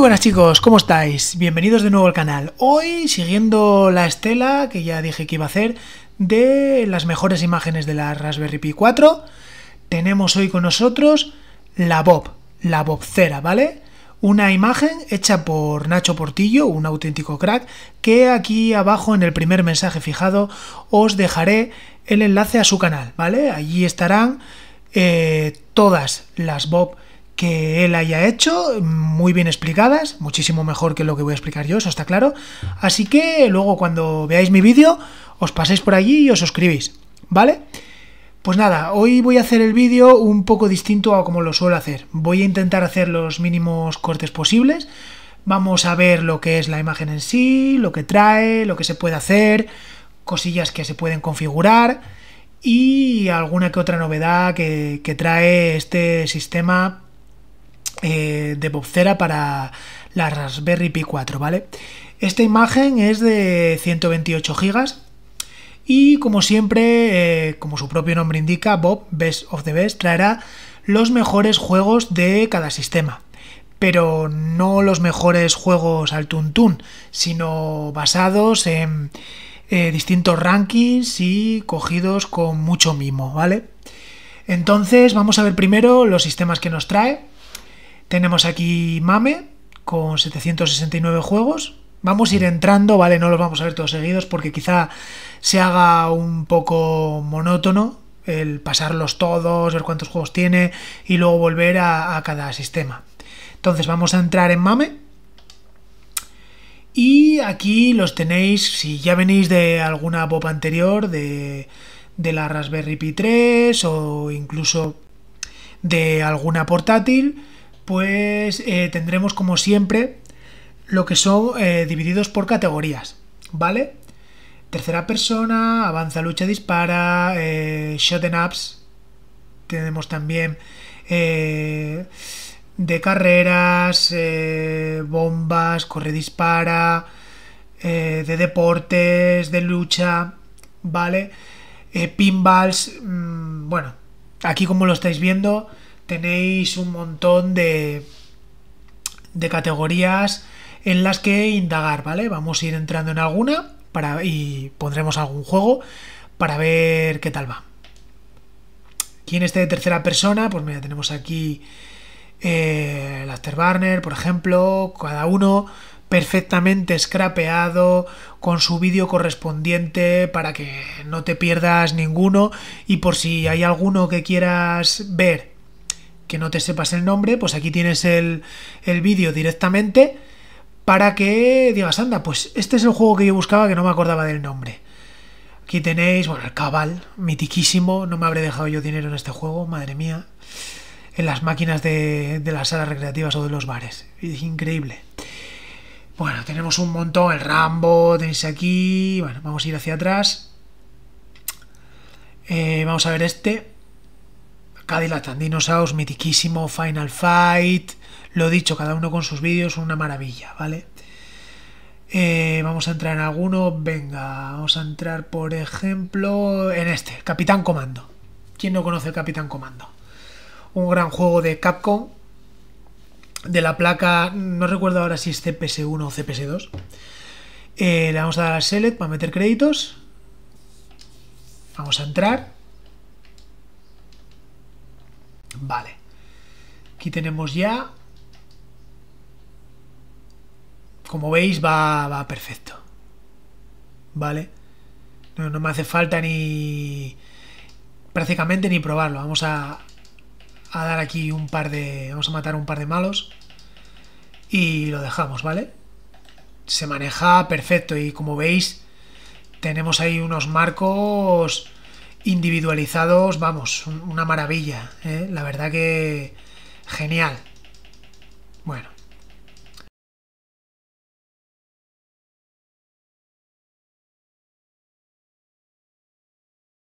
buenas chicos, ¿cómo estáis? Bienvenidos de nuevo al canal. Hoy siguiendo la estela que ya dije que iba a hacer de las mejores imágenes de la Raspberry Pi 4, tenemos hoy con nosotros la Bob, la Bobcera, ¿vale? Una imagen hecha por Nacho Portillo, un auténtico crack, que aquí abajo en el primer mensaje fijado os dejaré el enlace a su canal, ¿vale? Allí estarán eh, todas las Bob que él haya hecho, muy bien explicadas, muchísimo mejor que lo que voy a explicar yo, eso está claro. Así que luego cuando veáis mi vídeo, os paséis por allí y os suscribís, ¿vale? Pues nada, hoy voy a hacer el vídeo un poco distinto a como lo suelo hacer. Voy a intentar hacer los mínimos cortes posibles. Vamos a ver lo que es la imagen en sí, lo que trae, lo que se puede hacer, cosillas que se pueden configurar y alguna que otra novedad que, que trae este sistema eh, de Bobcera para la Raspberry Pi 4, ¿vale? Esta imagen es de 128 GB y como siempre, eh, como su propio nombre indica, Bob, Best of the Best, traerá los mejores juegos de cada sistema. Pero no los mejores juegos al Tuntun, sino basados en eh, distintos rankings y cogidos con mucho mimo, ¿vale? Entonces vamos a ver primero los sistemas que nos trae. Tenemos aquí Mame con 769 juegos. Vamos a ir entrando, ¿vale? No los vamos a ver todos seguidos porque quizá se haga un poco monótono el pasarlos todos, ver cuántos juegos tiene y luego volver a, cada sistema. Entonces vamos a entrar en Mame. Y aquí los tenéis, si ya venís de alguna pop anterior, de, de la Raspberry Pi 3 o incluso de alguna portátil, pues eh, tendremos como siempre lo que son eh, divididos por categorías, ¿vale? Tercera persona, avanza, lucha, dispara, eh, shot and ups, tenemos también de carreras, bombas, corre, dispara, de deportes, de lucha, ¿vale? pinballs, mm, bueno, aquí como lo estáis viendo, tenéis un montón de, de categorías en las que indagar, ¿vale? Vamos a ir entrando en alguna para, y pondremos algún juego para ver qué tal va. Aquí en este de tercera persona, pues mira, tenemos aquí eh, el Afterburner, por ejemplo, cada uno perfectamente scrapeado con su vídeo correspondiente para que no te pierdas ninguno y por si hay alguno que quieras ver que no te sepas el nombre, pues aquí tienes el, el vídeo directamente para que digas, anda, pues este es el juego que yo buscaba que no me acordaba del nombre. Aquí tenéis, bueno, el cabal, mitiquísimo, no me habré dejado yo dinero en este juego, madre mía, en las máquinas de, de las salas recreativas o de los bares, es increíble. Bueno, tenemos un montón, el Rambo, tenéis aquí, bueno, vamos a ir hacia atrás. Eh, vamos a ver este, Cadillac Dinosaurs, mitiquísimo, Final Fight, lo dicho, cada uno con sus vídeos, una maravilla, ¿vale? Eh, vamos a entrar en alguno, venga, vamos a entrar por ejemplo en este, Capitán Comando. ¿Quién no conoce el Capitán Comando? Un gran juego de Capcom, de la placa, no recuerdo ahora si es CPS1 o CPS2. Eh, le vamos a dar a Select para meter créditos. Vamos a entrar. Vale. Aquí tenemos ya... Como veis, va, va perfecto. Vale. No, me hace falta ni... Prácticamente ni probarlo. Vamos a, a dar aquí un par de... Vamos a matar un par de malos. Y lo dejamos, ¿vale? Se maneja perfecto. Y como veis, tenemos ahí unos marcos individualizados, vamos, una maravilla. ¿eh? La verdad que genial. Bueno.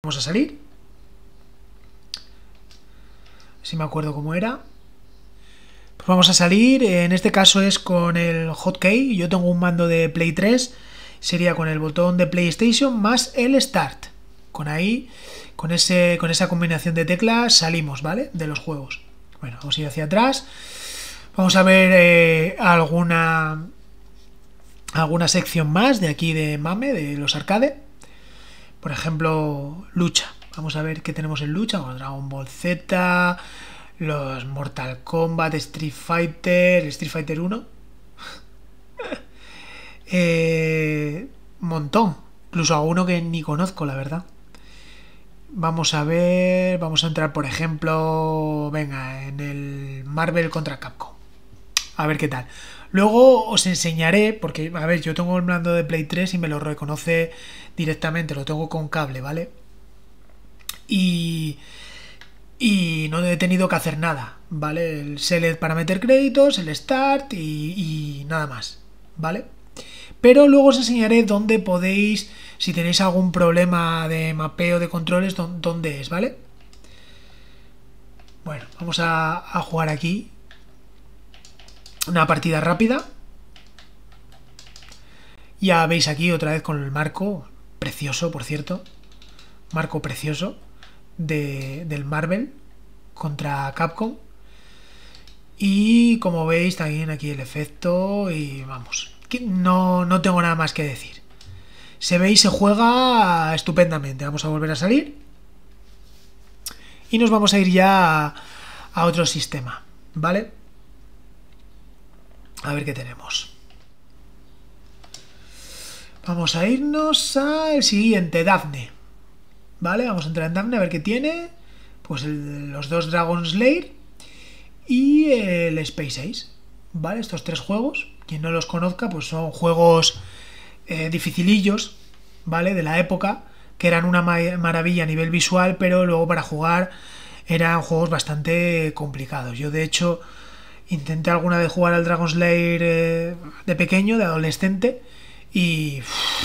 Vamos a salir. Si me acuerdo cómo era. Pues vamos a salir. En este caso es con el hotkey. Yo tengo un mando de Play 3. Sería con el botón de PlayStation más el Start con ahí, con, ese, con esa combinación de teclas salimos, ¿vale? De los juegos. Bueno, vamos a ir hacia atrás. Vamos a ver eh, alguna, alguna sección más de aquí de Mame, de los arcade. Por ejemplo, lucha. Vamos a ver qué tenemos en lucha. Dragon Ball Z, los Mortal Kombat, Street Fighter, Street Fighter 1. Eh, montón. Incluso alguno uno que ni conozco, la verdad. Vamos a ver, vamos a entrar, por ejemplo, venga, en el Marvel contra Capcom. A ver qué tal. Luego os enseñaré, porque, a ver, yo tengo el mando de Play 3 y me lo reconoce directamente, lo tengo con cable, ¿vale? Y, y no he tenido que hacer nada, ¿vale? El select para meter créditos, el start y nada más, ¿vale? pero luego os enseñaré dónde podéis, si tenéis algún problema de mapeo de controles, dónde es, ¿vale? Bueno, vamos a, jugar aquí una partida rápida. Ya veis aquí otra vez con el marco, precioso por cierto, marco precioso del Marvel contra Capcom. Y como veis también aquí el efecto y vamos, no, no tengo nada más que decir. Se ve y se juega estupendamente. Vamos a volver a salir. Y nos vamos a ir ya a, otro sistema, ¿vale? A ver qué tenemos. Vamos a irnos al siguiente, Daphne ¿Vale? Vamos a entrar en Daphne a ver qué tiene. Pues los dos Dragon Slayer y el Space Ace. ¿Vale? Estos tres juegos quien no los conozca, pues son juegos eh, dificilillos, ¿vale? De la época, que eran una maravilla a nivel visual, pero luego para jugar eran juegos bastante complicados. Yo de hecho intenté alguna vez jugar al Dragon Slayer eh, de pequeño, de adolescente, y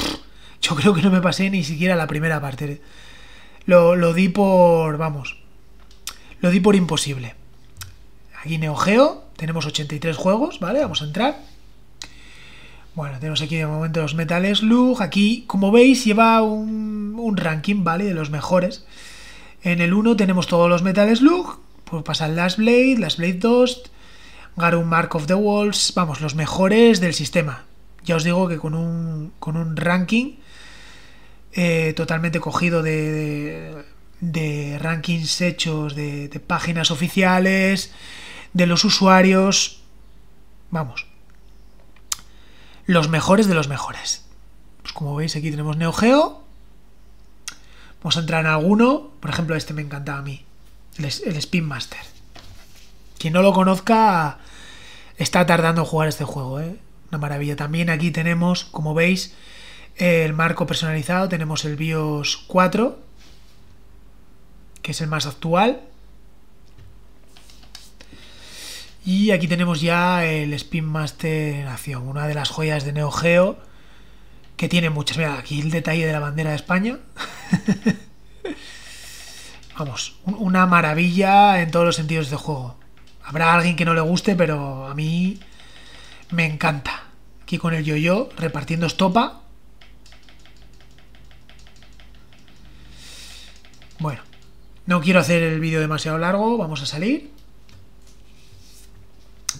yo creo que no me pasé ni siquiera la primera parte. Lo, di por, vamos, lo di por imposible. Aquí NeoGeo, tenemos 83 juegos, ¿vale? Vamos a entrar. Bueno, tenemos aquí de momento los metales Slug. Aquí, como veis, lleva un, ranking, ¿vale? De los mejores. En el 1 tenemos todos los metales Slug. Pues pasa el Last Blade, Last Blade 2, Garum Mark of the Walls. Vamos, los mejores del sistema. Ya os digo que con un, ranking eh, totalmente cogido de, de, rankings hechos de páginas oficiales, de los usuarios. Vamos, los mejores de los mejores. Pues como veis aquí tenemos Neo Geo. Vamos a entrar en alguno. Por ejemplo, este me encantaba a mí. El, Spin Master. Quien no lo conozca está tardando en jugar este juego. ¿eh? Una maravilla. También aquí tenemos, como veis, el marco personalizado. Tenemos el BIOS 4. Que es el más actual. Y aquí tenemos ya el Spin Master en una de las joyas de Neo Geo que tiene muchas. Mira, aquí el detalle de la bandera de España. Vamos, una maravilla en todos los sentidos de juego. Habrá alguien que no le guste, pero a mí me encanta. Aquí con el yo-yo repartiendo estopa. Bueno, no quiero hacer el vídeo demasiado largo, vamos a salir.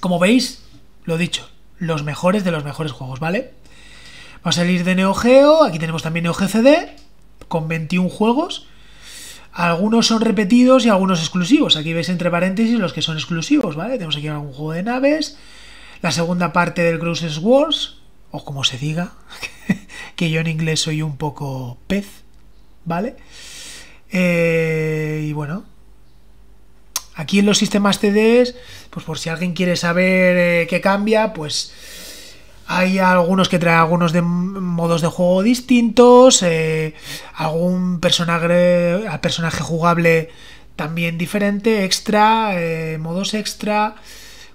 Como veis, lo dicho, los mejores de los mejores juegos, ¿vale? Vamos a salir de Neo Geo, aquí tenemos también Neo GCD con 21 juegos. Algunos son repetidos y algunos exclusivos. Aquí veis entre paréntesis los que son exclusivos, ¿vale? Tenemos aquí algún juego de naves, la segunda parte del Cruises Wars, o como se diga, que yo en inglés soy un poco pez, ¿vale? Eh, y bueno, Aquí en los sistemas CD, pues por si alguien quiere saber eh, qué cambia, pues hay algunos que traen algunos de modos de juego distintos, eh, algún personaje, jugable también diferente, extra, eh, modos extra,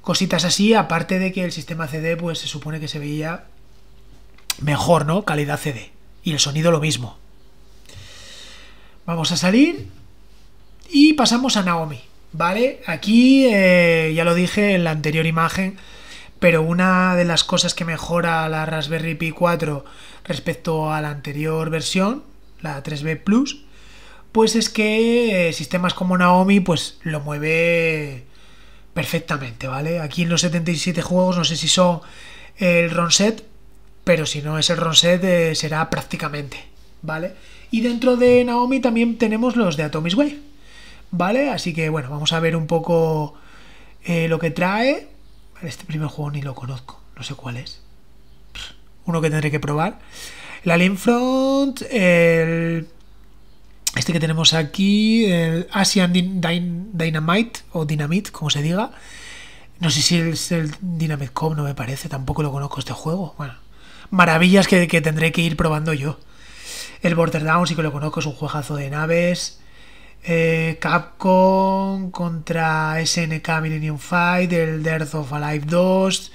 cositas así, aparte de que el sistema CD pues se supone que se veía mejor, ¿no? Calidad CD. Y el sonido lo mismo. Vamos a salir y pasamos a Naomi. ¿Vale? Aquí eh, ya lo dije en la anterior imagen, pero una de las cosas que mejora la Raspberry Pi 4 respecto a la anterior versión, la 3B Plus, pues es que eh, sistemas como Naomi pues lo mueve perfectamente, ¿vale? Aquí en los 77 juegos, no sé si son el Ronset, pero si no es el Ronset, eh, será prácticamente, ¿vale? Y dentro de Naomi también tenemos los de Atomic Wave. ¿vale? Así que bueno, vamos a ver un poco eh, lo que trae. Este primer juego ni lo conozco, no sé cuál es. Uno que tendré que probar. la Alien Este que tenemos aquí, el Asian Dynamite o Dynamite, como se diga. No sé si es el Dynamite Com, no me parece, tampoco lo conozco este juego. Bueno, maravillas que, que tendré que ir probando yo. El Border Down sí que lo conozco, es un juegazo de naves. Eh, Capcom contra SNK Millennium Fight, el Death of Alive 2,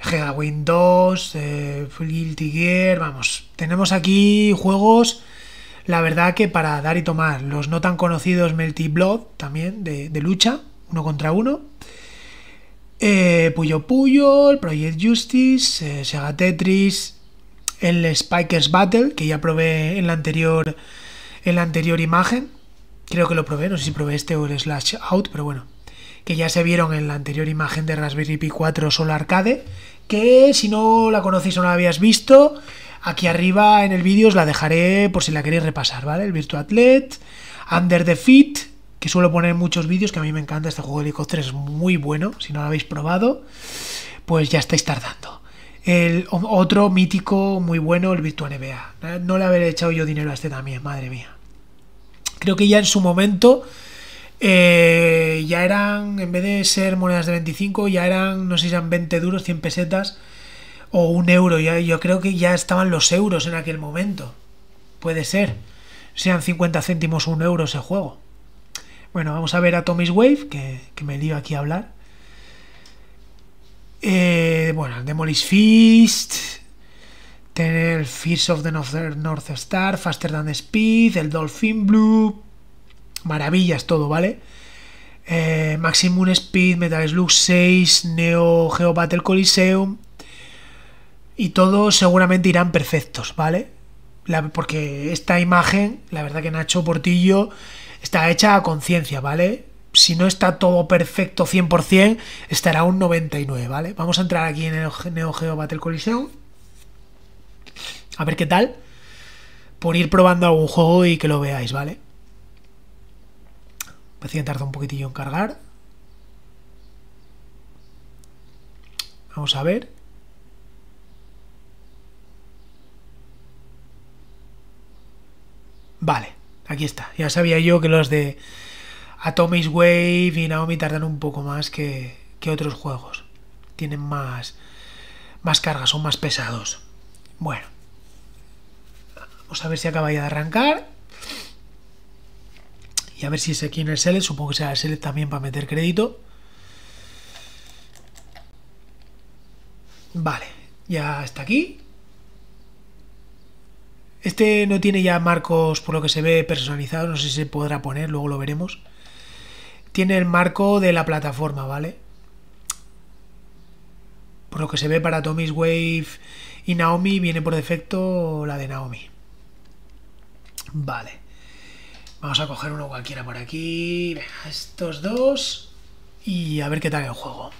Gegawin 2, Guilty Gear, vamos, tenemos aquí juegos, la verdad que para dar y tomar, los no tan conocidos Melty Blood también, de, lucha, uno contra uno, eh, Puyo Puyo, el Project Justice, eh, Sega Tetris, el Spikers Battle, que ya probé en la anterior, en la anterior imagen, creo que lo probé, no sé si probé este o el Slash Out, pero bueno, que ya se vieron en la anterior imagen de Raspberry Pi 4 Solo Arcade, que si no la conocéis o no la habías visto, aquí arriba en el vídeo os la dejaré por si la queréis repasar, ¿vale? El Athlete, Under the Feet, que suelo poner en muchos vídeos, que a mí me encanta este juego de helicópteros, es muy bueno, si no lo habéis probado, pues ya estáis tardando. El otro mítico muy bueno, el Virtua NBA. No le habré echado yo dinero a este también, madre mía. Creo que ya en su momento eh, ya eran, en vez de ser monedas de 25, ya eran, no sé si eran 20 duros, 100 pesetas o un euro. Ya, yo creo que ya estaban los euros en aquel momento. Puede ser. Sean 50 céntimos o un euro ese juego. Bueno, vamos a ver a Tommy's Wave, que, que me lío aquí a hablar. Eh, bueno, Demolish Fist. Tener el Fears of the North Star, Faster Than Speed, el Dolphin Blue. Maravillas todo, ¿vale? Eh, Maximum Speed, Metal Slug 6, Neo Geo Battle Coliseum. Y todos seguramente irán perfectos, ¿vale? porque esta imagen, la verdad que Nacho Portillo está hecha a conciencia, ¿vale? si no está todo perfecto 100%, estará un 99, ¿vale? Vamos a entrar aquí en el Neo Geo Battle Coliseum a ver qué tal, por ir probando algún juego y que lo veáis, ¿vale? Parece que tarda un poquitillo en cargar. Vamos a ver. Vale, aquí está. Ya sabía yo que los de Atomic Wave y Naomi tardan un poco más que, que otros juegos. Tienen más, más cargas, son más pesados. Bueno. Vamos pues a ver si acaba ya de arrancar. Y a ver si es aquí en el select. Supongo que sea el select también para meter crédito. Vale, ya está aquí. Este no tiene ya marcos, por lo que se ve, personalizado, No sé si se podrá poner, luego lo veremos. Tiene el marco de la plataforma, ¿vale? Por lo que se ve para Tommy's Wave y Naomi viene por defecto la de Naomi. Vale. Vamos a coger uno cualquiera por aquí. estos dos. Y a ver qué tal el juego.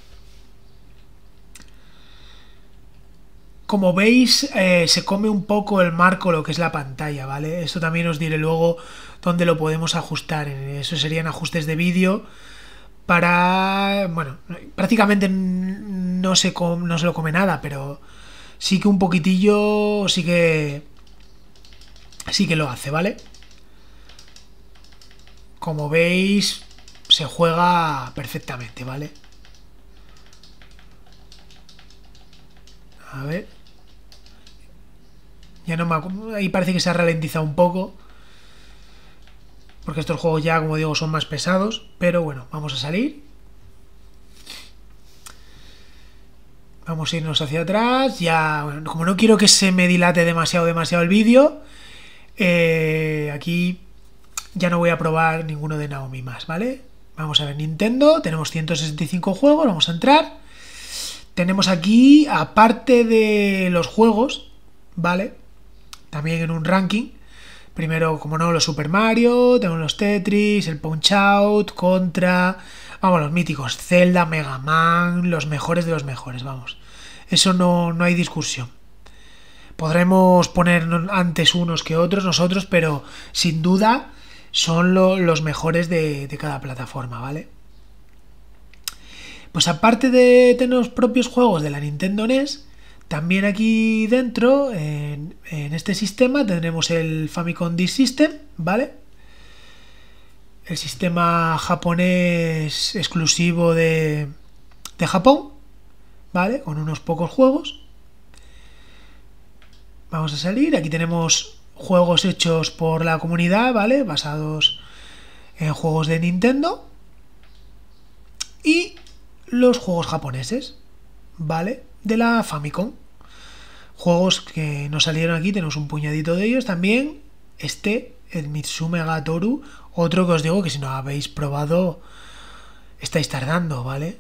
Como veis, eh, se come un poco el marco lo que es la pantalla, ¿vale? Esto también os diré luego dónde lo podemos ajustar. Eh, eso serían ajustes de vídeo para... Bueno, prácticamente no se, no se lo come nada, pero sí que un poquitillo, sí que Así que lo hace, ¿vale? Como veis, se juega perfectamente, ¿vale? A ver. Ya no me Ahí parece que se ha ralentizado un poco. Porque estos juegos ya, como digo, son más pesados. Pero bueno, vamos a salir. Vamos a irnos hacia atrás. Ya, bueno, como no quiero que se me dilate demasiado, demasiado el vídeo, eh, aquí ya no voy a probar ninguno de Naomi más, ¿vale? Vamos a ver, Nintendo, tenemos 165 juegos, vamos a entrar. Tenemos aquí, aparte de los juegos, ¿vale? También en un ranking. Primero, como no, los Super Mario, tenemos los Tetris, el Punch Out, Contra, vamos, los míticos, Zelda, Mega Man, los mejores de los mejores, vamos. Eso no, no hay discusión. Podremos poner antes unos que otros nosotros, pero sin duda son los mejores de, cada plataforma, ¿vale? Pues aparte de tener los propios juegos de la Nintendo NES, también aquí dentro, en, este sistema, tendremos el Famicom Disk System, ¿vale? El sistema japonés exclusivo de, de Japón, ¿vale? Con unos pocos juegos. Vamos a salir. Aquí tenemos juegos hechos por la comunidad, ¿vale? Basados en juegos de Nintendo. Y los juegos japoneses, ¿vale? De la Famicom. Juegos que nos salieron aquí, tenemos un puñadito de ellos también. Este, el Mitsume Gatoru, otro que os digo que si no habéis probado, estáis tardando, ¿vale?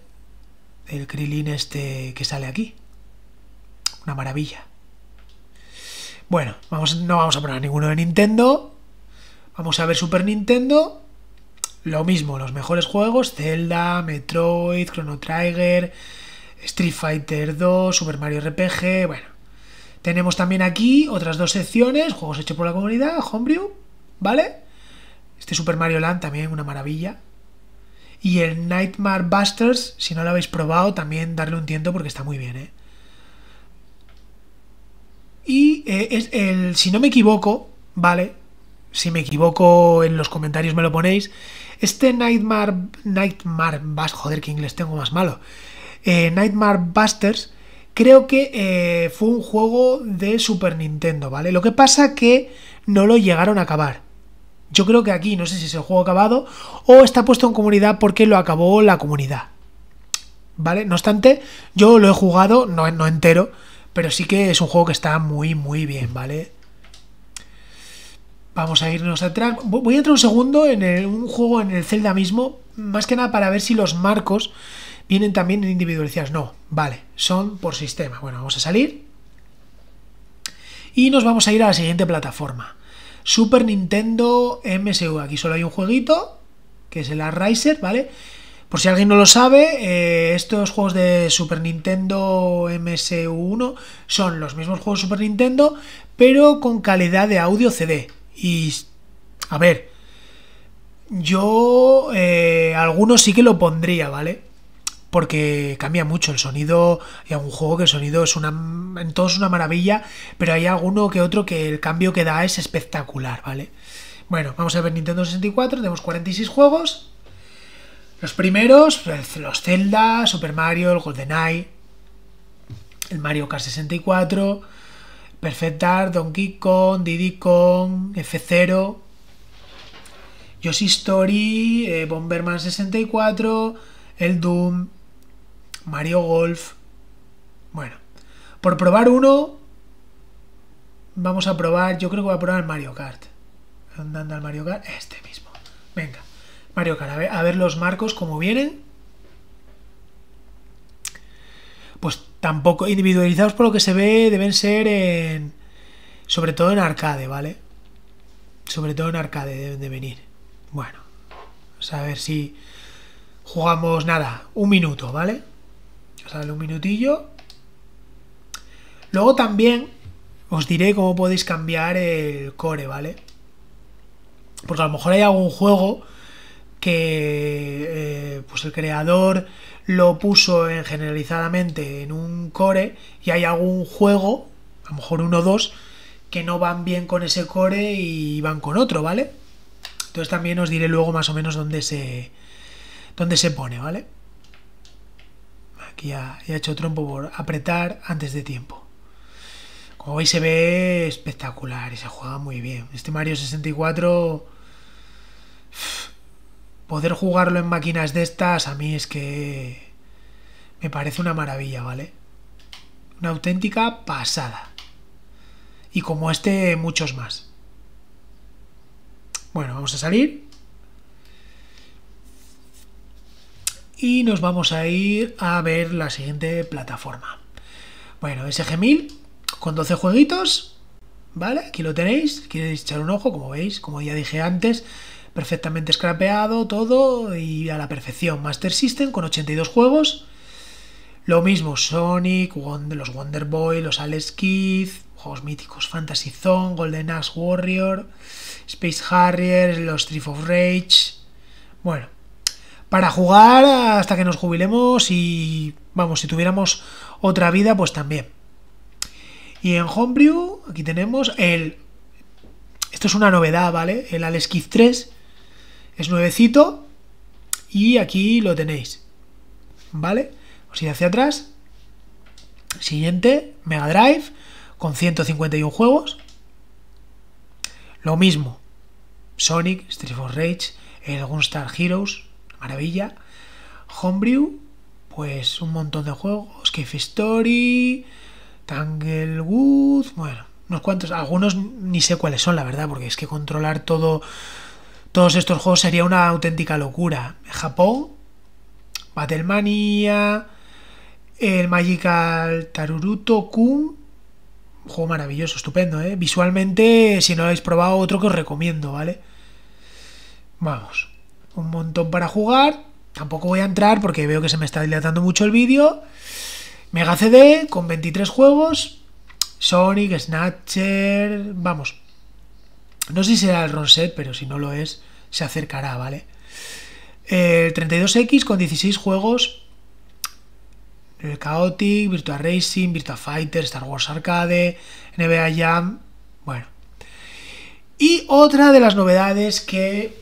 El Krilin este que sale aquí. Una maravilla. Bueno, vamos, no vamos a poner ninguno de Nintendo. Vamos a ver Super Nintendo. Lo mismo, los mejores juegos, Zelda, Metroid, Chrono Trigger, Street Fighter 2, Super Mario RPG, bueno. Tenemos también aquí otras dos secciones, juegos hechos por la comunidad, Homebrew, ¿vale? Este Super Mario Land también, una maravilla. Y el Nightmare Busters, si no lo habéis probado, también darle un tiento porque está muy bien, ¿eh? Y eh, es el, si no me equivoco, ¿vale? Si me equivoco en los comentarios me lo ponéis. Este Nightmare. Nightmare. Joder, que inglés tengo más malo. Eh, Nightmare Busters. Creo que eh, fue un juego de Super Nintendo, ¿vale? Lo que pasa que no lo llegaron a acabar. Yo creo que aquí, no sé si es el juego acabado o está puesto en comunidad porque lo acabó la comunidad. ¿Vale? No obstante, yo lo he jugado, no, no entero, pero sí que es un juego que está muy, muy bien, ¿vale? Vamos a irnos atrás. Voy a entrar un segundo en un juego en el Zelda mismo, más que nada para ver si los marcos vienen también individualizados. No, vale, son por sistema. Bueno, vamos a salir. Y nos vamos a ir a la siguiente plataforma. Super Nintendo MSU. Aquí solo hay un jueguito, que es el Riser, ¿vale? Por si alguien no lo sabe, eh, estos juegos de Super Nintendo MSU1 son los mismos juegos de Super Nintendo, pero con calidad de audio CD. Y, a ver, yo eh, algunos sí que lo pondría, ¿vale? Porque cambia mucho el sonido. Hay algún juego que el sonido es una. En todos es una maravilla, pero hay alguno que otro que el cambio que da es espectacular, ¿vale? Bueno, vamos a ver Nintendo 64, tenemos 46 juegos. Los primeros, pues, los Zelda, Super Mario, el Eye el Mario Kart 64 Perfect Dark, Donkey Kong, Diddy Kong, F0, Yoshi Story, eh, Bomberman 64, el Doom, Mario Golf. Bueno, por probar uno, vamos a probar, yo creo que voy a probar el Mario Kart. Andando al Mario Kart? Este mismo. Venga. Mario Kart. A ver, los marcos como vienen. Pues tampoco individualizados por lo que se ve deben ser en... Sobre todo en arcade, ¿vale? Sobre todo en arcade deben de venir. Bueno, vamos a ver si jugamos nada, un minuto, ¿vale? Vamos a darle un minutillo. Luego también os diré cómo podéis cambiar el core, ¿vale? Porque a lo mejor hay algún juego que eh, pues el creador lo puso en, generalizadamente en un core y hay algún juego, a lo mejor uno o dos, que no van bien con ese core y van con otro, ¿vale? Entonces también os diré luego más o menos dónde se, dónde se pone, ¿vale? Aquí ya, he hecho trompo por apretar antes de tiempo. Como veis se ve espectacular y se juega muy bien. Este Mario 64 poder jugarlo en máquinas de estas a mí es que me parece una maravilla, ¿vale? Una auténtica pasada. Y como este, muchos más. Bueno, vamos a salir. Y nos vamos a ir a ver la siguiente plataforma. Bueno, SG1000 con 12 jueguitos. ¿Vale? Aquí lo tenéis. Queréis echar un ojo, como veis, como ya dije antes perfectamente scrapeado, todo y a la perfección. Master System con 82 juegos. Lo mismo, Sonic, los Wonder Boy, los Alex Kids, juegos míticos, Fantasy Zone, Golden Axe Warrior, Space Harrier, los Thief of Rage. Bueno, para jugar hasta que nos jubilemos y vamos, si tuviéramos otra vida, pues también. Y en Homebrew, aquí tenemos el. Esto es una novedad, ¿vale? El Alex Kids 3 es nuevecito y aquí lo tenéis. ¿Vale? Os iré hacia atrás. Siguiente, Mega Drive, con 151 juegos. Lo mismo. Sonic, Street of Rage, el Gunstar Heroes, maravilla. Homebrew, pues un montón de juegos. Cave Story, Tanglewood, bueno, unos cuantos. Algunos ni sé cuáles son, la verdad, porque es que controlar todo todos estos juegos sería una auténtica locura. Japón, Battlemania, el Magical Taruruto Kun, juego maravilloso, estupendo, ¿eh? Visualmente, si no lo habéis probado, otro que os recomiendo, ¿vale? Vamos, un montón para jugar. Tampoco voy a entrar porque veo que se me está dilatando mucho el vídeo. Mega CD con 23 juegos. Sonic, Snatcher, vamos, no sé si será el Ronset, pero si no lo es, se acercará, ¿vale? El eh, 32X con 16 juegos. El eh, Chaotic, Virtua Racing, Virtua Fighter, Star Wars Arcade, NBA Jam. Bueno. Y otra de las novedades que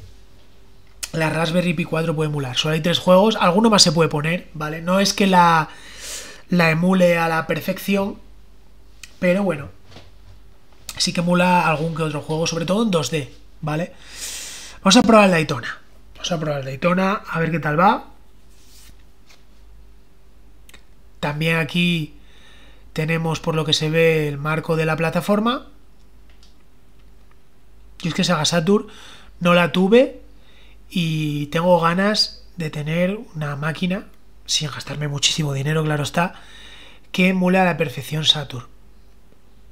la Raspberry Pi 4 puede emular. Solo hay tres juegos, alguno más se puede poner, ¿vale? No es que la, la emule a la perfección, pero bueno, sí que emula algún que otro juego, sobre todo en 2D, ¿vale? Vamos a probar el Daytona. Vamos a probar el Daytona, a ver qué tal va. También aquí tenemos por lo que se ve el marco de la plataforma. Y es que Saga Saturn no la tuve y tengo ganas de tener una máquina, sin gastarme muchísimo dinero, claro está, que emula a la perfección Saturn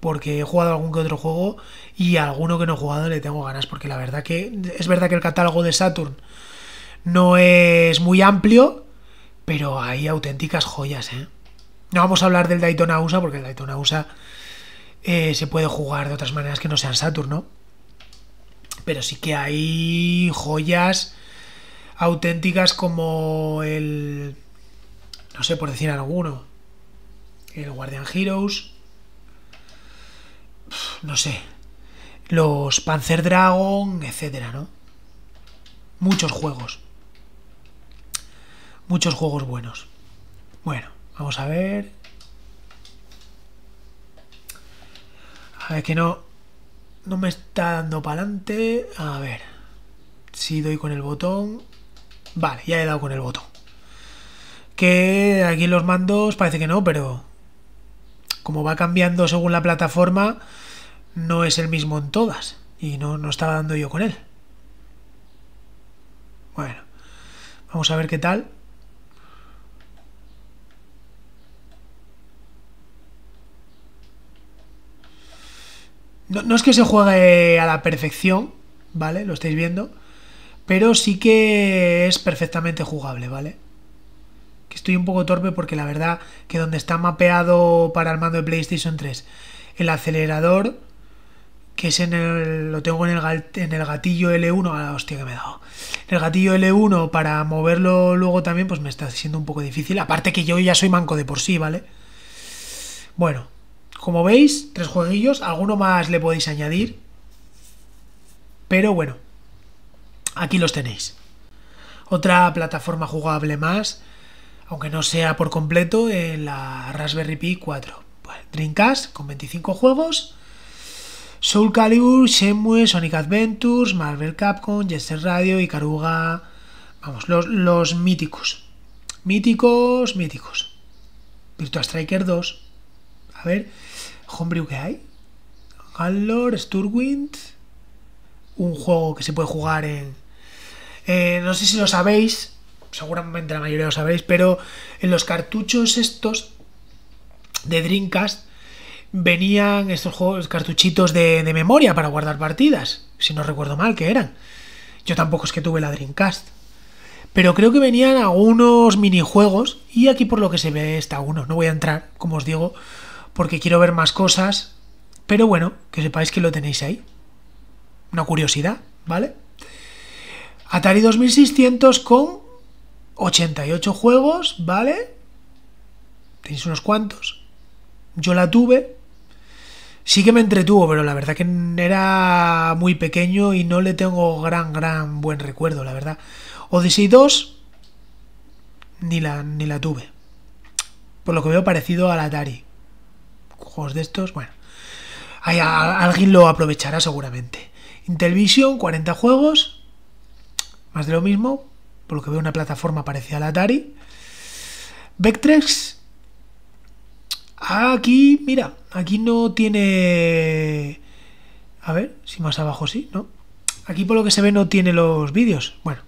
porque he jugado algún que otro juego y a alguno que no he jugado le tengo ganas, porque la verdad que es verdad que el catálogo de Saturn no es muy amplio, pero hay auténticas joyas, ¿eh? No vamos a hablar del Daytona USA, porque el Daytona USA eh, se puede jugar de otras maneras que no sean Saturn, ¿no? Pero sí que hay joyas auténticas como el... No sé, por decir alguno. El Guardian Heroes no sé, los Panzer Dragon, etcétera, ¿no? Muchos juegos. Muchos juegos buenos. Bueno, vamos a ver. A ver que no no me está dando para adelante. A ver. Si doy con el botón. Vale, ya he dado con el botón. Que aquí los mandos parece que no, pero como va cambiando según la plataforma, no es el mismo en todas. Y no, estaba dando yo con él. Bueno, vamos a ver qué tal. No, no, es que se juegue a la perfección, ¿vale? Lo estáis viendo. Pero sí que es perfectamente jugable, ¿vale? Que estoy un poco torpe porque la verdad que donde está mapeado para el mando de PlayStation 3 el acelerador que es en el, lo tengo en el, el gatillo L1, ah, hostia que me he dado. El gatillo L1 para moverlo luego también, pues me está siendo un poco difícil. Aparte que yo ya soy manco de por sí, ¿vale? Bueno, como veis, tres jueguillos, alguno más le podéis añadir. Pero bueno, aquí los tenéis. Otra plataforma jugable más, aunque no sea por completo, en la Raspberry Pi 4. Dreamcast con 25 juegos Soul Calibur, Shenmue, Sonic Adventures, Marvel Capcom, Jester Radio, Icaruga, vamos, los, míticos. Míticos, míticos. Virtua Striker 2. A ver, Homebrew ¿qué hay. Gallor, Sturwind. Un juego que se puede jugar en. Eh, no sé si lo sabéis, seguramente la mayoría lo sabéis, pero en los cartuchos estos de Dreamcast venían estos juegos, cartuchitos de, de memoria para guardar partidas, si no recuerdo mal que eran. Yo tampoco es que tuve la Dreamcast. Pero creo que venían algunos minijuegos y aquí por lo que se ve está uno. No voy a entrar, como os digo, porque quiero ver más cosas. Pero bueno, que sepáis que lo tenéis ahí. Una curiosidad, ¿vale? Atari 2600 con 88 juegos, ¿vale? Tenéis unos cuantos. Yo la tuve, Sí que me entretuvo, pero la verdad que era muy pequeño y no le tengo gran, gran buen recuerdo, la verdad. Odyssey 2 ni la, ni la tuve. Por lo que veo parecido al Atari. Juegos de estos, bueno. Hay, alguien lo aprovechará seguramente. Intervision, 40 juegos. Más de lo mismo. Por lo que veo una plataforma parecida al Atari. Vectrex, Ah, aquí, mira, aquí no tiene... A ver, si más abajo sí, ¿no? Aquí por lo que se ve no tiene los vídeos. Bueno,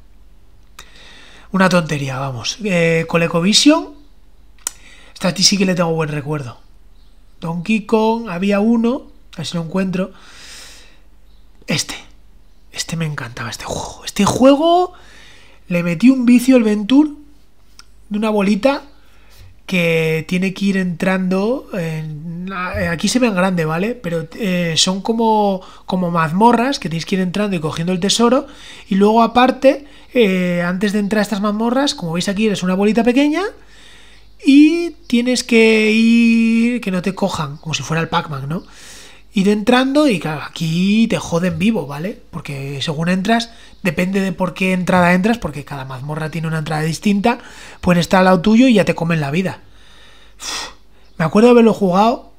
una tontería, vamos. Eh, ColecoVision, esta aquí sí que le tengo buen recuerdo. Donkey Kong, había uno, a ver si lo encuentro. Este, este me encantaba, este juego. Este juego le metí un vicio el Ventur de una bolita que tiene que ir entrando. Eh, aquí se ve en grande, ¿vale? Pero eh, son como, como mazmorras que tienes que ir entrando y cogiendo el tesoro. Y luego, aparte, eh, antes de entrar a estas mazmorras, como veis aquí, eres una bolita pequeña. Y tienes que ir que no te cojan, como si fuera el Pac-Man, ¿no? Ir entrando y aquí te joden vivo, ¿vale? Porque según entras, depende de por qué entrada entras, porque cada mazmorra tiene una entrada distinta, pues estar al lado tuyo y ya te comen la vida. me acuerdo haberlo jugado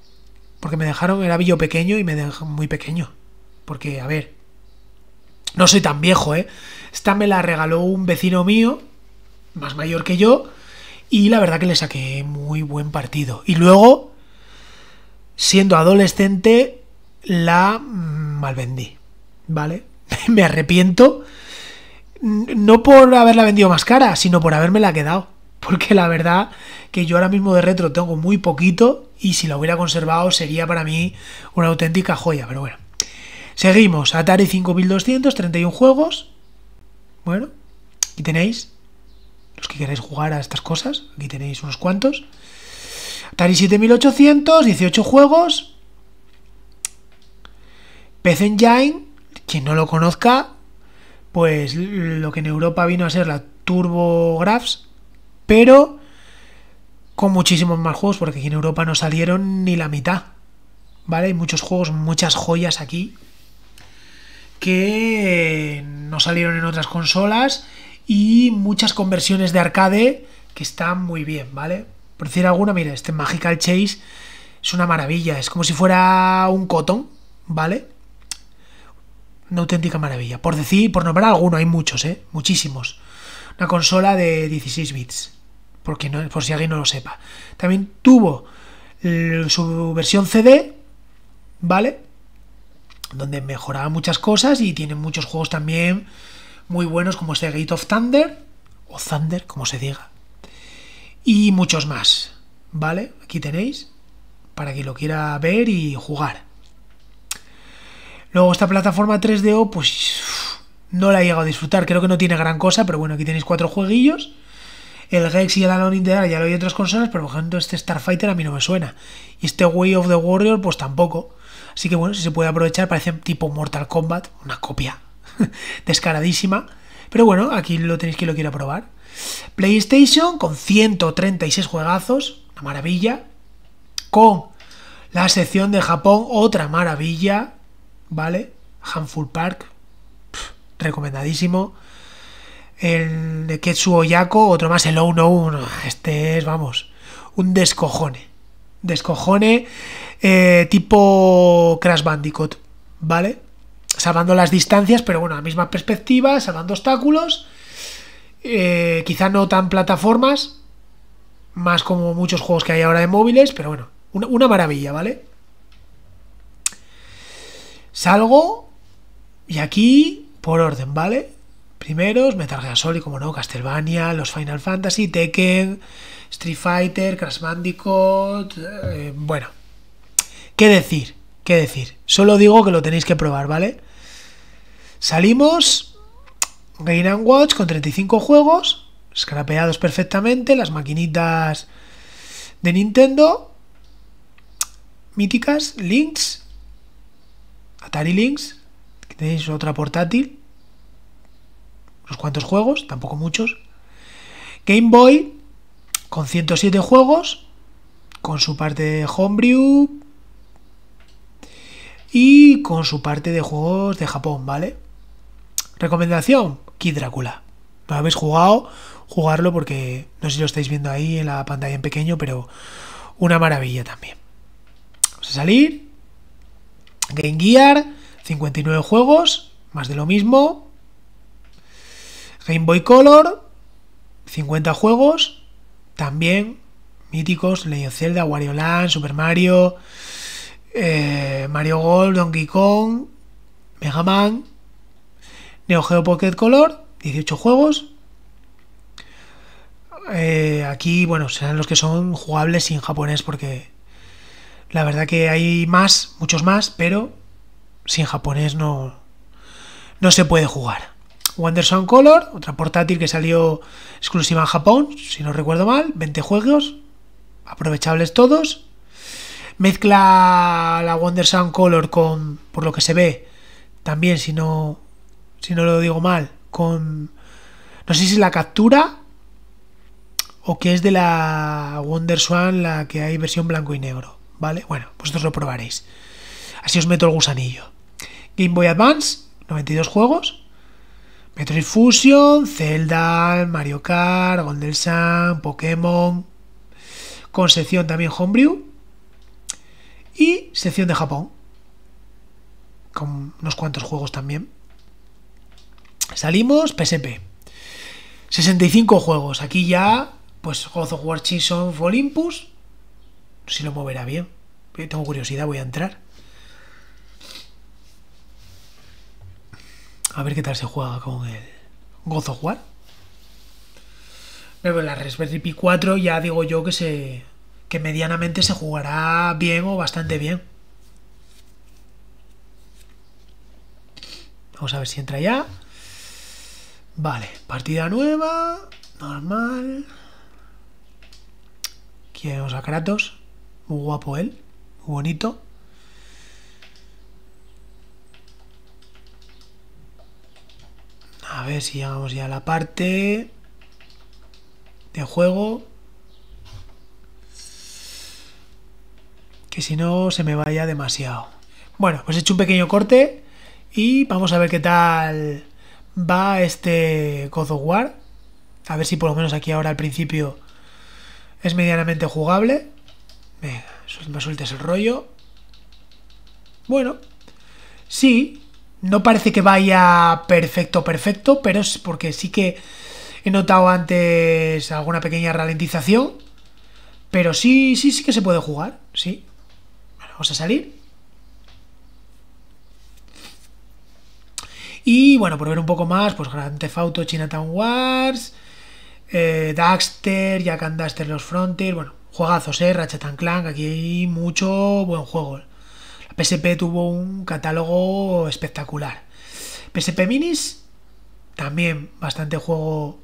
porque me dejaron, era billo pequeño y me dejaron muy pequeño. Porque, a ver, no soy tan viejo, ¿eh? Esta me la regaló un vecino mío, más mayor que yo, y la verdad que le saqué muy buen partido. Y luego, siendo adolescente, la mal vendí ¿vale? me arrepiento no por haberla vendido más cara, sino por haberme la quedado. Porque la verdad que yo ahora mismo de retro tengo muy poquito y si la hubiera conservado sería para mí una auténtica joya, pero bueno. Seguimos, Atari 5200, 31 juegos. Bueno, aquí tenéis, los que queráis jugar a estas cosas, aquí tenéis unos cuantos. Atari 7800, 18 juegos. PC Engine, quien no lo conozca, pues lo que en Europa vino a ser la TurboGrafx, pero con muchísimos más juegos, porque aquí en Europa no salieron ni la mitad. ¿Vale? Hay muchos juegos, muchas joyas aquí que no salieron en otras consolas y muchas conversiones de arcade que están muy bien, ¿vale? Por decir alguna, mira, este Magical Chase es una maravilla, es como si fuera un cotón, ¿vale? Una auténtica maravilla. Por decir, por nombrar alguno, hay muchos, ¿eh? Muchísimos. Una consola de 16 bits. Porque no, por si alguien no lo sepa. También tuvo eh, su versión CD, ¿vale? Donde mejoraba muchas cosas y tiene muchos juegos también muy buenos como este Gate of Thunder, o Thunder, como se diga. Y muchos más, ¿vale? Aquí tenéis, para quien lo quiera ver y jugar. Luego esta plataforma 3DO, pues no la he llegado a disfrutar, creo que no tiene gran cosa, pero bueno, aquí tenéis cuatro jueguillos. El Gex y el Alone in ya lo hay en otras consolas, pero por ejemplo este Starfighter a mí no me suena. Y este Way of the Warrior pues tampoco. Así que bueno, si se puede aprovechar, parece tipo Mortal Kombat, una copia descaradísima. Pero bueno, aquí lo tenéis que lo quiero probar. PlayStation con 136 juegazos, una maravilla. Con la sección de Japón, otra maravilla. ¿vale? Handful Park, recomendadísimo. El de Ketsuo Yako, otro más, el Ono 1. Este es, vamos, un descojone. Descojone eh, tipo Crash Bandicoot, ¿vale? Salvando las distancias, pero bueno, la misma perspectiva, salvando obstáculos. Eh, quizá no tan plataformas, más como muchos juegos que hay ahora de móviles, pero bueno, una maravilla, ¿vale? Salgo y aquí por orden, ¿vale? Primeros, Metal Gear Solid, como no, Castlevania, los Final Fantasy, Tekken, Street Fighter, Crash Bandicoot, eh, bueno. ¿Qué decir? ¿Qué decir? Solo digo que lo tenéis que probar, ¿vale? Salimos Game Watch con 35 juegos, scrapeados perfectamente, las maquinitas de Nintendo, míticas, Links, Atari Links, que tenéis otra portátil, unos cuantos juegos, tampoco muchos. Game Boy, con 107 juegos, con su parte de homebrew y con su parte de juegos de Japón, ¿vale? Recomendación, Kid Drácula. lo habéis jugado, jugarlo porque no sé si lo estáis viendo ahí en la pantalla en pequeño, pero una maravilla también. Vamos a salir Game Gear, 59 juegos, más de lo mismo. Game Boy Color, 50 juegos, también míticos, Legend Zelda, Wario Land, Super Mario, eh, Mario Gold, Donkey Kong, Mega Man, Neo Geo Pocket Color, 18 juegos. Eh, aquí, bueno, serán los que son jugables sin japonés porque la verdad que hay más, muchos más, pero sin japonés no, no se puede jugar. Wonderswan Color, otra portátil que salió exclusiva en Japón, si no recuerdo mal, 20 juegos, aprovechables todos. Mezcla la Wonderswan Color con, por lo que se ve, también si no, si no lo digo mal, con, no sé si es la captura o que es de la Wonderswan la que hay versión blanco y negro. ¿vale? Bueno, vosotros lo probaréis. Así os meto el gusanillo. Game Boy Advance, 92 juegos. Metroid Fusion, Zelda, Mario Kart, Golden Sun, Pokémon. Con sección también Homebrew. Y sección de Japón. Con unos cuantos juegos también. Salimos, PSP. 65 juegos. Aquí ya, pues God of War son of Olympus, si lo moverá bien. Eh, tengo curiosidad, voy a entrar. A ver qué tal se juega con el Gozo Jugar. Pero la Raspberry Pi 4 ya digo yo que se. que medianamente se jugará bien o bastante bien. Vamos a ver si entra ya. Vale, partida nueva. Normal. Aquí a Kratos. Muy guapo él, muy bonito. A ver si llegamos ya a la parte de juego. Que si no se me vaya demasiado. Bueno, pues he hecho un pequeño corte y vamos a ver qué tal va este God of War. A ver si por lo menos aquí ahora al principio es medianamente jugable. Venga, me sueltes el rollo. Bueno, sí, no parece que vaya perfecto, perfecto, pero es porque sí que he notado antes alguna pequeña ralentización. Pero sí, sí, sí que se puede jugar, sí. vamos a salir. Y bueno, por ver un poco más, pues Grand Theft Chinatown Wars, eh, Daxter, Jack and Daxter, Los Frontier, bueno, Juegazos, eh, Ratchet Clank, aquí hay mucho buen juego. La PSP tuvo un catálogo espectacular. PSP Minis, también bastante juego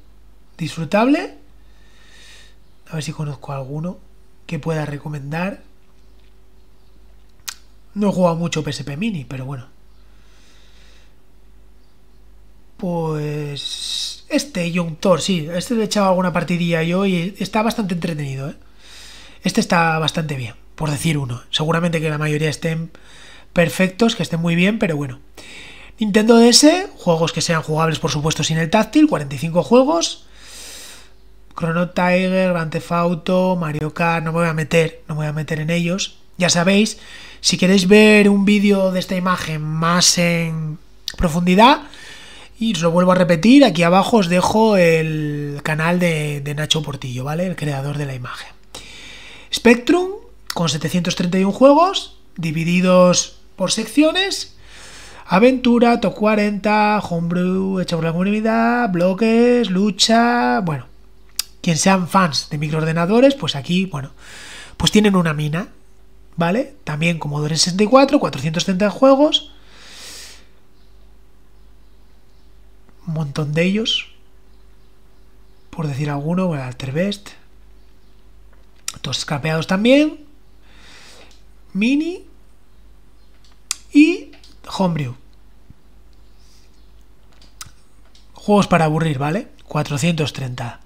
disfrutable. A ver si conozco alguno que pueda recomendar. No he jugado mucho PSP Mini, pero bueno. Pues este Young Thor, sí, este le he echado alguna partidilla yo y está bastante entretenido, ¿eh? Este está bastante bien, por decir uno. Seguramente que la mayoría estén perfectos, que estén muy bien, pero bueno. Nintendo DS, juegos que sean jugables por supuesto sin el táctil, 45 juegos. Chrono Tiger, Grand Theft Mario Kart, no me voy a meter, no voy a meter en ellos. Ya sabéis, si queréis ver un vídeo de esta imagen más en profundidad, y os lo vuelvo a repetir, aquí abajo os dejo el canal de, de Nacho Portillo, ¿vale? El creador de la imagen. Spectrum, con 731 juegos, divididos por secciones. Aventura, Top 40, Homebrew, hecha por la comunidad, bloques, lucha, bueno. Quien sean fans de microordenadores, pues aquí, bueno, pues tienen una mina, ¿vale? También Commodore 64, 430 juegos. Un montón de ellos. Por decir alguno, Alter Alterbest. Dos escapeados también. Mini. Y Homebrew. Juegos para aburrir, ¿vale? 430.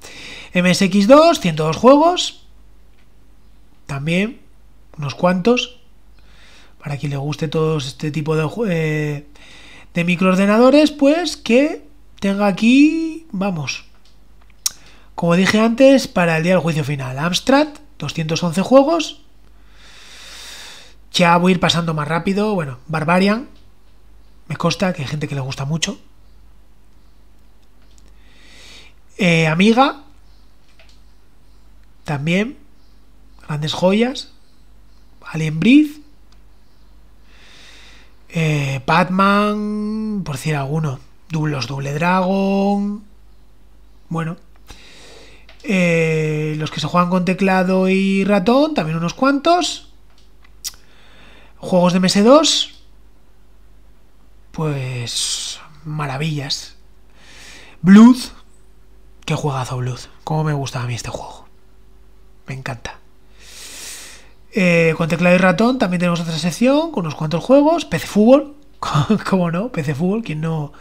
MSX2, 102 juegos. También unos cuantos. Para quien le guste todo este tipo de, eh, de microordenadores, pues que tenga aquí, vamos, como dije antes, para el día del juicio final, Amstrad, 211 juegos. Ya voy a ir pasando más rápido. Bueno, Barbarian. Me consta que hay gente que le gusta mucho. Eh, Amiga. También. Grandes joyas. Alien Breed. Eh, Batman. Por cierto alguno. Los Double Dragon. Bueno, eh, los que se juegan con teclado y ratón, también unos cuantos. Juegos de MS2. Pues. maravillas. Blood. Qué juegazo Blood. Cómo me gusta a mí este juego. Me encanta. Eh, con teclado y ratón también tenemos otra sección con unos cuantos juegos. PC Fútbol. ¿Cómo no? PC Fútbol. quien no,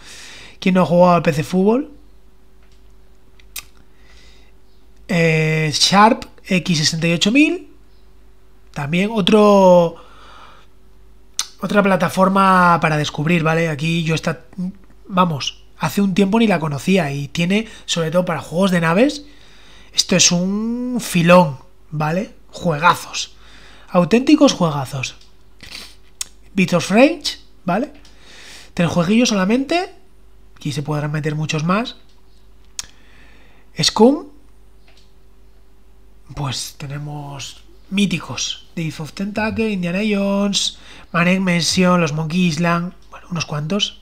quién no ha jugado al PC Fútbol? Eh, Sharp X68000. También otro. Otra plataforma para descubrir, ¿vale? Aquí yo está. Vamos, hace un tiempo ni la conocía y tiene, sobre todo para juegos de naves, esto es un filón, ¿vale? Juegazos. Auténticos juegazos. Victor of Range, ¿vale? Tres jueguillos solamente. Aquí se podrán meter muchos más. Scum, pues tenemos míticos. Days of Tentacle, Indiana Jones, Manic Mansion, los Monkey Island, bueno, unos cuantos.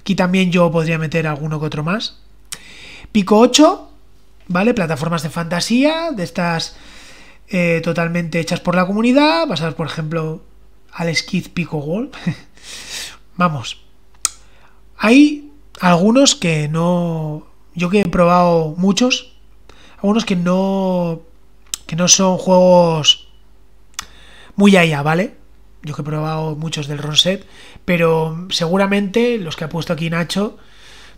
Aquí también yo podría meter alguno que otro más. Pico 8, ¿vale? Plataformas de fantasía, de estas eh, totalmente hechas por la comunidad. Basadas, por ejemplo, al Skid Pico Gold. Vamos. Hay algunos que no. Yo que he probado muchos. Algunos que no que no son juegos muy allá, ¿vale? Yo que he probado muchos del Ronset, pero seguramente los que ha puesto aquí Nacho,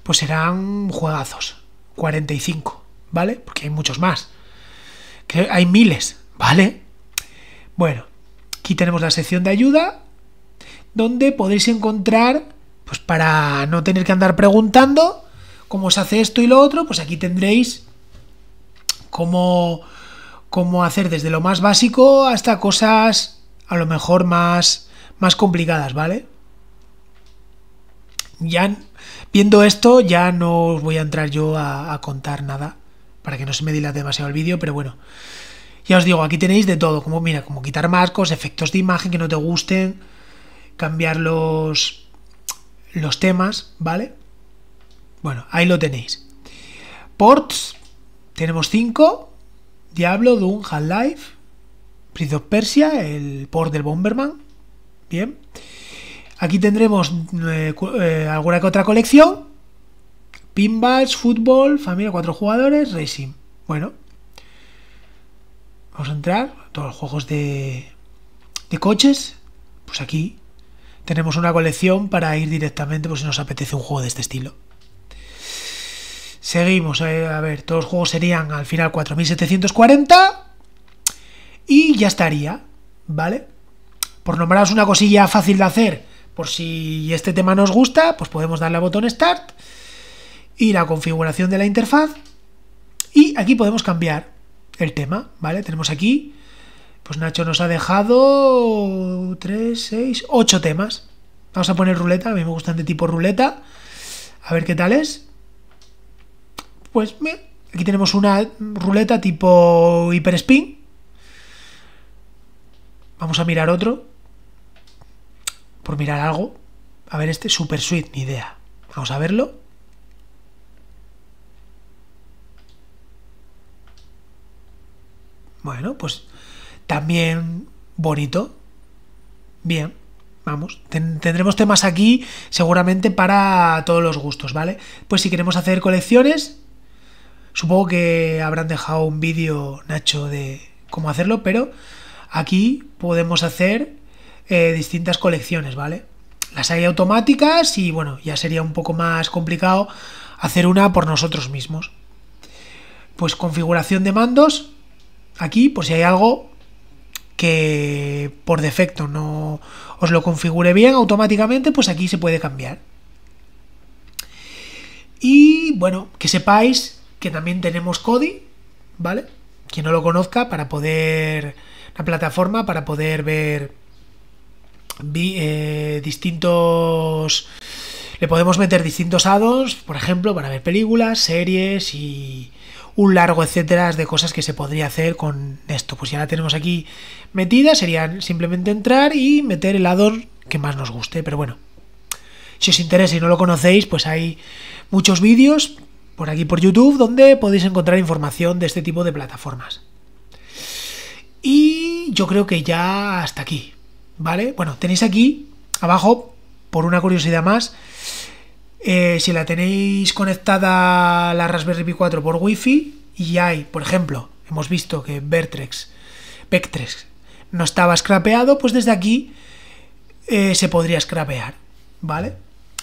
pues serán juegazos. 45, ¿vale? Porque hay muchos más. Que hay miles, ¿vale? Bueno, aquí tenemos la sección de ayuda, donde podéis encontrar, pues para no tener que andar preguntando cómo se hace esto y lo otro, pues aquí tendréis cómo cómo hacer desde lo más básico hasta cosas a lo mejor más, más complicadas, ¿vale? Ya viendo esto, ya no os voy a entrar yo a, contar nada para que no se me dilate demasiado el vídeo, pero bueno. Ya os digo, aquí tenéis de todo, como mira, como quitar marcos, efectos de imagen que no te gusten, cambiar los los temas, ¿vale? Bueno, ahí lo tenéis. Ports tenemos 5, Diablo, Doom, Half-Life, Prince of Persia, el port del Bomberman. Bien. Aquí tendremos eh, eh, alguna que otra colección. Pinballs, fútbol, familia, cuatro jugadores, racing. Bueno. Vamos a entrar. Todos los juegos de, coches. Pues aquí tenemos una colección para ir directamente por pues, si nos apetece un juego de este estilo. Seguimos, eh, a ver, todos los juegos serían al final 4740 y ya estaría, ¿vale? Por nombraros una cosilla fácil de hacer, por si este tema nos gusta, pues podemos darle al botón Start y la configuración de la interfaz y aquí podemos cambiar el tema, ¿vale? Tenemos aquí, pues Nacho nos ha dejado 3, 6, 8 temas. Vamos a poner ruleta, a mí me gustan de tipo ruleta, a ver qué tal es. Pues bien, aquí tenemos una ruleta tipo spin. Vamos a mirar otro. Por mirar algo. A ver este, super sweet, ni idea. Vamos a verlo. Bueno, pues también bonito. Bien, vamos. tendremos temas aquí seguramente para todos los gustos, ¿vale? Pues si queremos hacer colecciones, Supongo que habrán dejado un vídeo, Nacho, de cómo hacerlo, pero aquí podemos hacer eh, distintas colecciones, ¿vale? Las hay automáticas y bueno, ya sería un poco más complicado hacer una por nosotros mismos. Pues configuración de mandos, aquí pues si hay algo que por defecto no os lo configure bien automáticamente, pues aquí se puede cambiar. Y bueno, que sepáis que también tenemos Cody, ¿vale? Quien no lo conozca, para poder. la plataforma para poder ver eh, distintos. Le podemos meter distintos addons, por ejemplo, para ver películas, series y un largo etcétera de cosas que se podría hacer con esto. Pues ya la tenemos aquí metida, sería simplemente entrar y meter el addon que más nos guste, pero bueno. Si os interesa y no lo conocéis, pues hay muchos vídeos por aquí por YouTube, donde podéis encontrar información de este tipo de plataformas. Y yo creo que ya hasta aquí, ¿vale? Bueno, tenéis aquí abajo, por una curiosidad más, eh, si la tenéis conectada a la Raspberry Pi 4 por Wi-Fi y hay, por ejemplo, hemos visto que Vertrex, Vectrex no estaba scrapeado, pues desde aquí eh, se podría scrapear, ¿vale?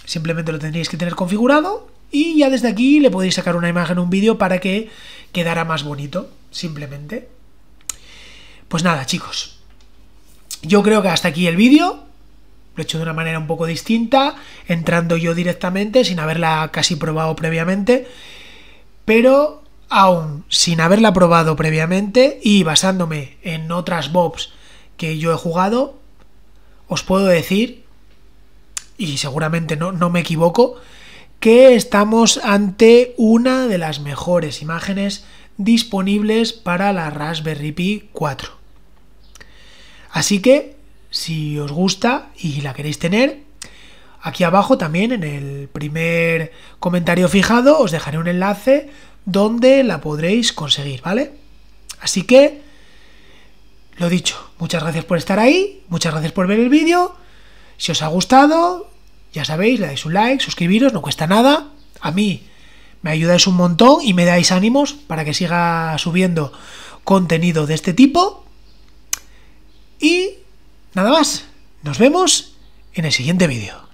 Simplemente lo tendríais que tener configurado y ya desde aquí le podéis sacar una imagen o un vídeo para que quedara más bonito, simplemente. Pues nada, chicos. Yo creo que hasta aquí el vídeo. Lo he hecho de una manera un poco distinta, entrando yo directamente, sin haberla casi probado previamente. Pero aún sin haberla probado previamente y basándome en otras bobs que yo he jugado, os puedo decir, y seguramente no, no me equivoco, que estamos ante una de las mejores imágenes disponibles para la Raspberry Pi 4. Así que, si os gusta y la queréis tener, aquí abajo también en el primer comentario fijado os dejaré un enlace donde la podréis conseguir, ¿vale? Así que, lo dicho, muchas gracias por estar ahí, muchas gracias por ver el vídeo. Si os ha gustado, ya sabéis, le dais un like, suscribiros, no cuesta nada. A mí me ayudáis un montón y me dais ánimos para que siga subiendo contenido de este tipo. Y nada más. Nos vemos en el siguiente vídeo.